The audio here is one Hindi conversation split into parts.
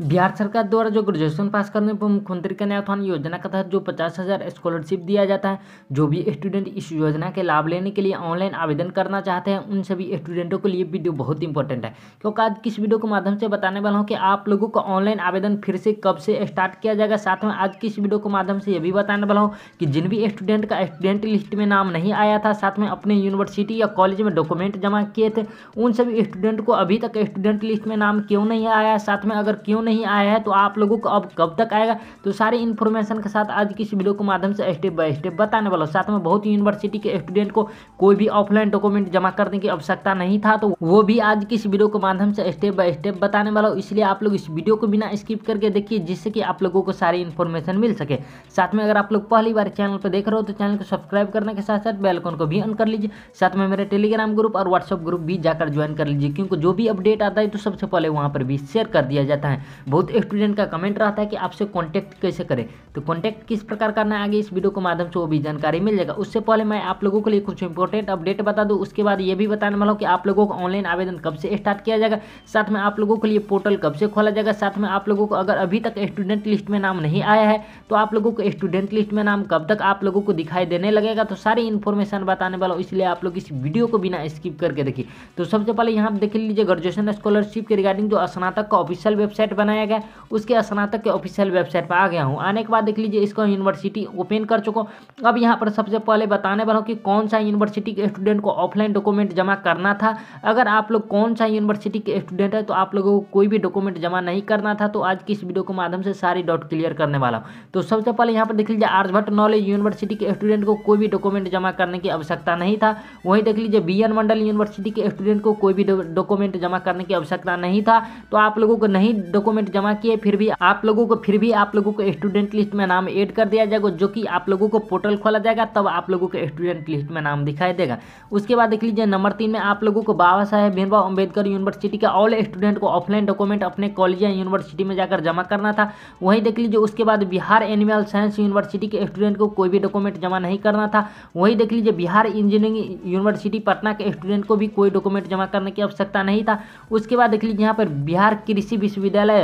बिहार सरकार द्वारा जो ग्रेजुएशन पास करने पर मुख्यमंत्री कन्या उत्थान योजना के तहत जो पचास हज़ार स्कॉलरशिप दिया जाता है जो भी स्टूडेंट इस योजना के लाभ लेने के लिए ऑनलाइन आवेदन करना चाहते हैं उन सभी स्टूडेंटों के लिए वीडियो बहुत इंपॉर्टेंट है क्योंकि आज किस वीडियो के माध्यम से बताने वाला हूँ कि आप लोगों को ऑनलाइन आवेदन फिर से कब से स्टार्ट किया जाएगा साथ में आज किस वीडियो के माध्यम से ये भी बताने वाला हूँ कि जिन भी स्टूडेंट का स्टूडेंट लिस्ट में नाम नहीं आया था साथ में अपने यूनिवर्सिटी या कॉलेज में डॉक्यूमेंट जमा किए थे उन सभी स्टूडेंट को अभी तक स्टूडेंट लिस्ट में नाम क्यों नहीं आया साथ में अगर क्यों नहीं आया है तो आप लोगों को अब कब तक आएगा तो सारी इन्फॉर्मेशन के साथ आज किसी वीडियो के माध्यम से स्टेप बाय स्टेप बताने वाला साथ में बहुत यूनिवर्सिटी के स्टूडेंट को कोई भी ऑफलाइन डॉक्यूमेंट जमा करने की आवश्यकता नहीं था तो वो भी आज किस वीडियो के माध्यम से स्टेप बाय स्टेप बताने वाला हूँ इसलिए आप लोग इस वीडियो को बिना स्किप करके देखिए जिससे कि आप लोगों को सारी इन्फॉर्मेशन मिल सके साथ में अगर आप लोग पहली बार चैनल पर देख रहे हो तो चैनल को सब्सक्राइब करने के साथ साथ बेलकॉन को भी ऑन कर लीजिए साथ में मेरे टेलीग्राम ग्रुप और व्हाट्सअप ग्रुप भी जाकर ज्वाइन कर लीजिए क्योंकि जो भी अपडेट आता है तो सबसे पहले वहाँ पर भी शेयर कर दिया जाता है बहुत स्टूडेंट का कमेंट रहा था कि आपसे कॉन्टैक्ट कैसे करें तो कॉन्टैक्ट किस प्रकार करना आगे इस वीडियो के माध्यम से वो भी जानकारी मिल जाएगा उससे पहले मैं आप लोगों के लिए कुछ इंपॉर्टेंट अपडेट बता दूँ उसके बाद ये भी बताने वाला हूँ कि आप लोगों को ऑनलाइन आवेदन कब से स्टार्ट किया जाएगा साथ में आप लोगों के लिए पोर्टल कब से खोला जाएगा साथ में आप लोगों को अगर अभी तक स्टूडेंट लिस्ट में नाम नहीं आया है तो आप लोगों को स्टूडेंट लिस्ट में नाम कब तक आप लोगों को दिखाई देने लगेगा तो सारी इन्फॉर्मेशन बताने वाला हूँ इसलिए आप लोग इस वीडियो को बिना स्किप करके देखिए तो सबसे पहले यहाँ देख लीजिए ग्रेजुएशन स्कॉलरशिप के रिगार्डिंग जो स्नातक का ऑफिशियल वेबसाइट बनाया गया उसके स्नातक के ऑफिशियल वेबसाइट पर आ गया हूँ आने के बाद देख लीजिए इसको यूनिवर्सिटी ओपन कर चुका हूँ अब यहाँ पर सबसे पहले बताने वाला हूँ कि कौन सा यूनिवर्सिटी के स्टूडेंट को ऑफलाइन डॉक्यूमेंट जमा करना था अगर आप लोग कौन सा यूनिवर्सिटी के स्टूडेंट है तो आप लोगों को कोई भी डॉक्यूमेंट जमा नहीं करना था तो आज की इस वीडियो के माध्यम से सारी डाउट क्लियर करने वाला हूँ तो सबसे पहले यहाँ पर देख लीजिए आर्यभट्ट नॉलेज यूनिवर्सिटी के स्टूडेंट को कोई भी डॉक्यूमेंट जमा करने की आवश्यकता नहीं था वहीं देख लीजिए बी मंडल यूनिवर्सिटी के स्टूडेंट को कोई भी डॉक्यूमेंट जमा करने की आवश्यकता नहीं था तो आप लोगों को नहीं डॉक्यूमेंट डॉक्यूमेंट जमा किए फिर भी आप लोगों को फिर भी आप लोगों को स्टूडेंट लिस्ट में नाम ऐड कर दिया जाएगा जो कि आप लोगों को पोर्टल खोला जाएगा तब आप लोगों को स्टूडेंट लिस्ट में नाम दिखाई देगा उसके बाद देख लीजिए नंबर तीन में आप लोगों को बाबा साहेब भीमराव अम्बेडकर यूनिवर्सिटी के ऑल स्टूडेंट को ऑफलाइन डॉक्यूमेंट अपने कॉलेज या यूनिवर्सिटी में जाकर जमा करना था वहीं देख लीजिए उसके बाद बिहार एनिमल साइंस यूनिवर्सिटी के स्टूडेंट को कोई भी डॉक्यूमेंट जमा नहीं करना था वहीं देख लीजिए बिहार इंजीनियरिंग यूनिवर्सिटी पटना के स्टूडेंट को भी कोई डॉक्यूमेंट जमा करने की आवश्यकता नहीं था उसके बाद देख लीजिए यहाँ पर बिहार कृषि विश्वविद्यालय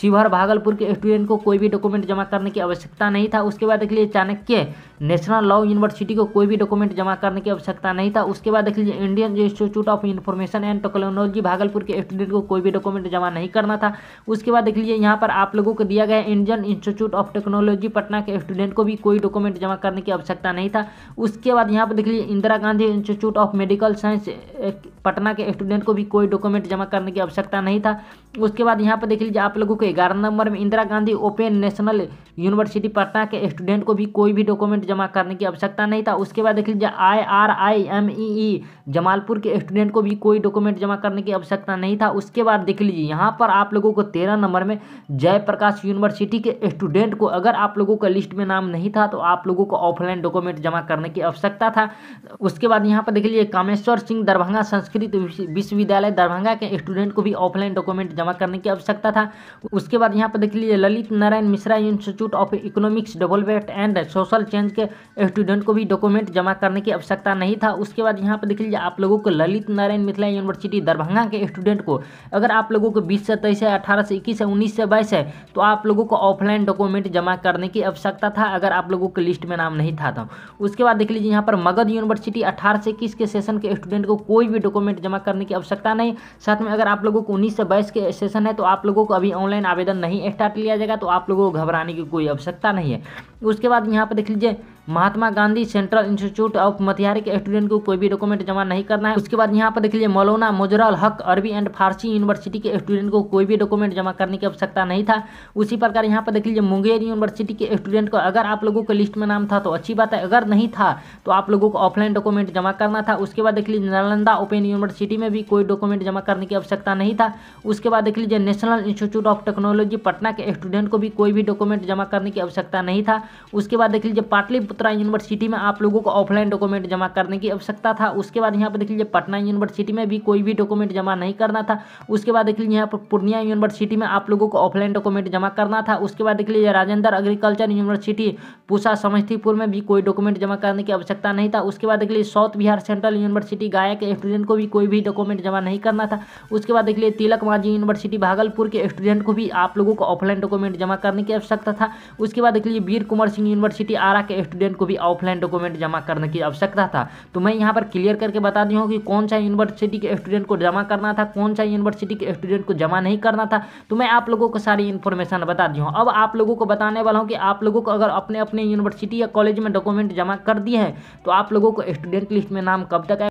शिवहर भागलपुर के स्टूडेंट को कोई भी डॉक्यूमेंट जमा करने की आवश्यकता नहीं था उसके बाद देख लीजिए चाणक्य नेशनल लॉ यूनिवर्सिटी को कोई भी डॉक्यूमेंट जमा करने की आवश्यकता नहीं था उसके बाद देख लीजिए Indian institute of information and technology Bhagalpur के स्टूडेंट को कोई भी डॉक्यूमेंट जमा नहीं करना था उसके बाद देख लीजिए यहाँ पर आप लोगों को दिया गया Indian institute of technology Patna के स्टूडेंट को भी कोई डॉक्यूमेंट जमा करने की आवश्यकता नहीं था उसके बाद यहाँ पर देख लीजिए Indira Gandhi institute of medical science Patna के स्टूडेंट को भी कोई डॉक्यूमेंट जमा करने की आवश्यकता नहीं था उसके बाद यहाँ पर देख लीजिए आप लोगों को ओके ग्यारह नंबर में Indira Gandhi open national university Patna के स्टूडेंट को भी कोई भी डॉक्यूमेंट जमा करने की आवश्यकता नहीं था उसके बाद देख लीजिए I R I M E E Jamalpur के स्टूडेंट को भी कोई डॉक्यूमेंट जमा करने की आवश्यकता नहीं था उसके बाद देख लीजिए यहाँ पर आप लोगों को तेरह नंबर में जयप्रकाश यूनिवर्सिटी के स्टूडेंट को अगर आप लोगों का लिस्ट में नाम नहीं था तो आप लोगों को ऑफलाइन डॉक्यूमेंट जमा करने की आवश्यकता था उसके बाद यहाँ पर देख लीजिए कामेश्वर सिंह दरभंगा संस्कृत विश्वविद्यालय दरभंगा के स्टूडेंट को भी ऑफलाइन डॉक्यूमेंट जमा करने की आवश्यकता था उसके बाद यहाँ पर देख लीजिए Lalit Narayan Mishra institute of economics development and social change के स्टूडेंट को भी डॉक्यूमेंट जमा करने की आवश्यकता नहीं था उसके बाद यहाँ पर देख लीजिए आप लोगों को ललित नारायण मिथिला यूनिवर्सिटी दरभंगा के स्टूडेंट को अगर आप लोगों को बीस से तेईस है अठारह से इक्कीस है उन्नीस से बाईस है तो आप लोगों को ऑफलाइन डॉक्यूमेंट जमा करने की आवश्यकता था अगर आप लोगों के लिस्ट में नाम नहीं था तो उसके बाद देख लीजिए यहाँ पर मगध यूनिवर्सिटी अठारह से इक्कीस के सेशन के स्टूडेंट को कोई भी डॉक्यूमेंट जमा करने की आवश्यकता नहीं साथ में अगर आप लोगों को उन्नीस से बाईस के सेशन है तो आप लोगों को अभी ऑनलाइन ऑनलाइन आवेदन नहीं स्टार्ट लिया जाएगा तो आप लोगों को घबराने की कोई आवश्यकता नहीं है उसके बाद यहाँ पर देख लीजिए Mahatma Gandhi central institute of Motihari के स्टूडेंट को कोई भी डॉक्यूमेंट जमा नहीं करना है उसके बाद यहाँ पर देख लीजिए मौलाना मोजरल हक अरबी एंड फारसी यूनिवर्सिटी के स्टूडेंट को कोई भी डॉक्यूमेंट जमा करने की आवश्यकता नहीं था उसी प्रकार यहाँ पर देख लीजिए मुंगेर यूनिवर्सिटी के स्टूडेंट को अगर आप लोगों के लिस्ट में नाम था तो अच्छी बात है अगर नहीं था तो आप लोगों को ऑफलाइन डॉक्यूमेंट जमा करना था उसके बाद देख लीजिए नालंदा ओपन यूनिवर्सिटी में भी कोई डॉक्यूमेंट जमा करने की आवश्यकता नहीं था उसके बाद देख लीजिए national institute of technology Patna के स्टूडेंट को भी कोई भी डॉक्यूमेंट जमा करने की आवश्यकता नहीं था उसके बाद देख लीजिए पाटली बेगूसराय यूनिवर्सिटी में आप लोगों को ऑफलाइन डॉक्यूमेंट जमा करने की आवश्यकता था उसके बाद यहाँ पर देख लीजिए पटना यूनिवर्सिटी में भी कोई भी डॉक्यूमेंट जमा नहीं करना था उसके बाद देख लीजिए यहाँ पर पूर्णिया यूनिवर्सिटी में आप लोगों को ऑफलाइन डॉक्यूमेंट जमा करना था उसके बाद देख लीजिए राजेंद्र एग्रीकल्चर यूनिवर्सिटी पूसा समस्तीपुर में भी कोई डॉक्यूमेंट जमा करने की आवश्यकता नहीं था उसके बाद देख लीजिए साउथ बिहार सेंट्रल यूनिवर्सिटी गायक के स्टूडेंट को भी कोई भी डॉक्यूमेंट जमा नहीं करना था उसके बाद देख लीजिए तिलक मांझी यूनिवर्सिटी भागलपुर के स्टूडेंट को भी आप लोगों को ऑफलाइन डॉक्यूमेंट जमा करने की आवश्यकता था उसके बाद देख लीजिए वीर कुंवर सिंह यूनिवर्सिटी आरा के स्टूडेंट को भी ऑफलाइन डॉक्यूमेंट जमा करने की आवश्यकता था तो मैं यहाँ पर क्लियर करके बता दी हूँ कि कौन सा यूनिवर्सिटी के स्टूडेंट को जमा करना था कौन सा यूनिवर्सिटी के स्टूडेंट को जमा नहीं करना था तो मैं आप लोगों को सारी इन्फॉर्मेशन बता दी हूँ अब आप लोगों को बताने वाला हूँ कि आप लोगों को अगर अपने अपने अपने यूनिवर्सिटी या कॉलेज में डॉक्यूमेंट जमा कर दिए हैं तो आप लोगों को स्टूडेंट लिस्ट में नाम कब तक आए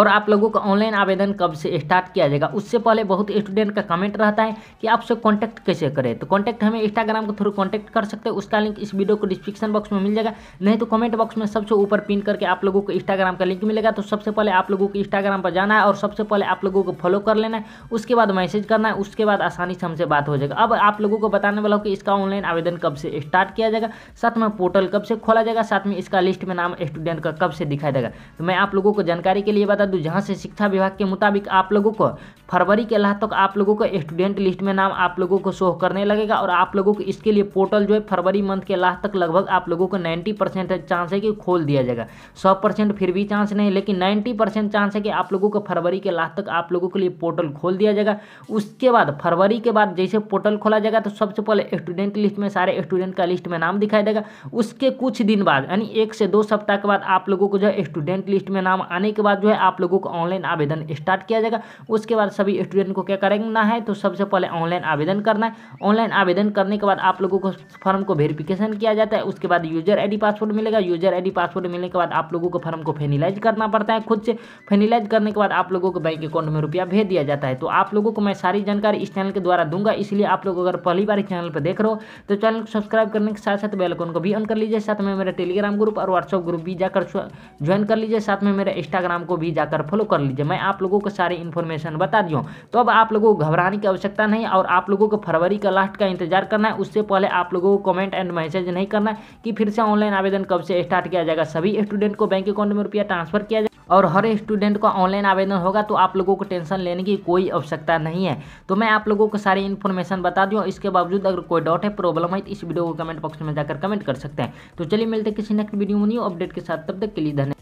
और आप लोगों का ऑनलाइन आवेदन कब से स्टार्ट किया जाएगा उससे पहले बहुत स्टूडेंट का कमेंट रहता है कि आपसे कॉन्टैक्ट कैसे करें तो कॉन्टैक्ट हमें इंस्टाग्राम के थ्रू कॉन्टैक्ट कर सकते हैं उसका लिंक इस वीडियो को डिस्क्रिप्शन बॉक्स में मिल जाएगा नहीं तो कमेंट बॉक्स में सबसे ऊपर पिन करके आप लोगों को इंस्टाग्राम का लिंक मिलेगा तो सबसे पहले आप लोगों को इंस्टाग्राम पर जाना है और सबसे पहले आप लोगों को फॉलो कर लेना है उसके बाद मैसेज करना है उसके बाद आसानी से हमसे बात हो जाएगा अब आप लोगों को बताने वाला हूँ कि इसका ऑनलाइन आवेदन कब से स्टार्ट किया जाएगा साथ में पोर्टल कब से खोला जाएगा साथ में इसका लिस्ट में नाम स्टूडेंट का कब से दिखाई देगा तो मैं आप लोगों को जानकारी के लिए बता बता दूँ जहाँ से शिक्षा विभाग के मुताबिक आप लोगों को फरवरी के लाह तक आप लोगों को स्टूडेंट लिस्ट में नाम आप लोगों को शो करने लगेगा और आप लोगों को इसके लिए पोर्टल जो है फरवरी मंथ के लाह तक लगभग आप लोगों को नाइन्टी परसेंट चांस है कि खोल दिया जाएगा सौ परसेंट फिर भी चांस नहीं लेकिन नाइन्टी परसेंट चांस है कि आप लोगों को फरवरी के लाह तक आप लोगों के लिए पोर्टल खोल दिया जाएगा उसके बाद फरवरी के बाद जैसे पोर्टल खोला जाएगा तो सबसे पहले स्टूडेंट लिस्ट में सारे स्टूडेंट का लिस्ट में नाम दिखाई देगा उसके कुछ दिन बाद यानी एक से दो सप्ताह के बाद आप लोगों को जो है स्टूडेंट लिस्ट में नाम आने के बाद जो है आप लोगों को ऑनलाइन आवेदन स्टार्ट किया जाएगा उसके बाद सभी स्टूडेंट को क्या करना है तो सबसे पहले ऑनलाइन आवेदन करना है ऑनलाइन आवेदन करने के बाद आप लोगों को फॉर्म को वेरिफिकेशन किया जाता है उसके बाद यूजर आई पासवर्ड मिलेगा यूजर आई पासवर्ड मिलने के बाद आप लोगों को फॉर्म को फेनिलाइज करना पड़ता है खुद से फेनिलाइज करने के बाद आप लोगों को बैंक अकाउंट में रुपया भेज दिया जाता है तो आप लोगों को मैं सारी जानकारी इस चैनल के द्वारा दूंगा इसलिए आप लोग अगर पहली बार चैनल पर देख रहे हो तो चैनल को सब्सक्राइब करने के साथ साथ बेलकॉन को भी ऑन कर लीजिए साथ में मेरा टेलीग्राम ग्रुप और व्हाट्सअप ग्रुप भी जाकर ज्वाइन कर लीजिए साथ में मेरा इंस्टाग्राम को भी जाकर फॉलो कर लीजिए मैं आप लोगों को सारी इन्फॉर्मेशन बता दी तो अब आप लोगों को घबराने की आवश्यकता नहीं और आप लोगों को फरवरी का लास्ट का इंतजार करना है उससे पहले आप लोगों को कमेंट एंड मैसेज नहीं करना कि फिर से ऑनलाइन आवेदन कब से स्टार्ट किया जाएगा सभी स्टूडेंट को बैंक अकाउंट में रुपया ट्रांसफर किया जाए और हर स्टूडेंट का ऑनलाइन आवेदन होगा तो आप लोगों को टेंशन लेने की कोई आवश्यकता नहीं है तो मैं आप लोगों को सारी इन्फॉर्मेशन बता दूँ इसके बावजूद अगर कोई डाउट है प्रॉब्लम है तो इस वीडियो को कमेंट बॉक्स में जाकर कमेंट कर सकते हैं तो चलिए मिलते किसी नेक्स्ट वीडियो में न्यू अपडेट के साथ तब तक के लिए धन्यवाद